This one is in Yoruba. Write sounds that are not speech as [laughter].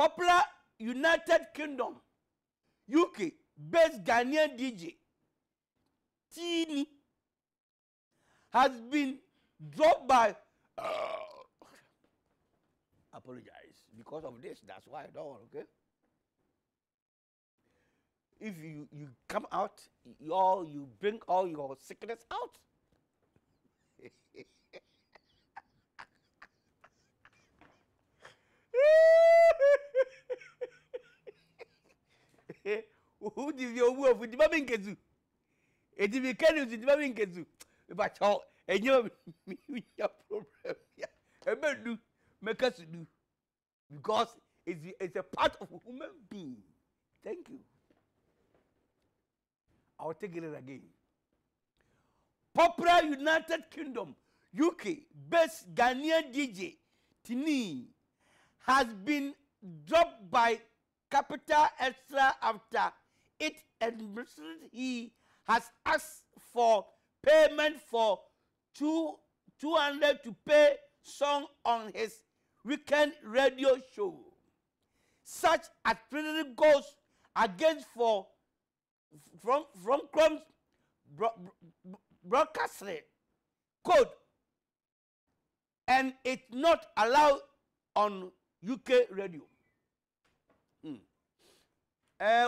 popular United Kingdom UK based Ghanaian DJ Tini e, has been dropped by uh, apologize because of this that's why I don't okay if you you come out you all you bring all your sickness out [laughs] wodi fi owu ofu di ba mi nkezu eti fi kẹni osu di ba mi nkezu ba kyọ enyẹ mi mi nya problem ya ebe do make us do because it's it's a part of a human being thank you i will take it again popular united kingdom uk best ghanaian dj tini has been dropped by capital extra after it and he has asked for payment for two, two hundred to pay song on his weekend radio show. Such a Trinity goes against for from from Chrome's bro, bro, broadcasting code and it's not allowed on UK radio. Mm. Uh,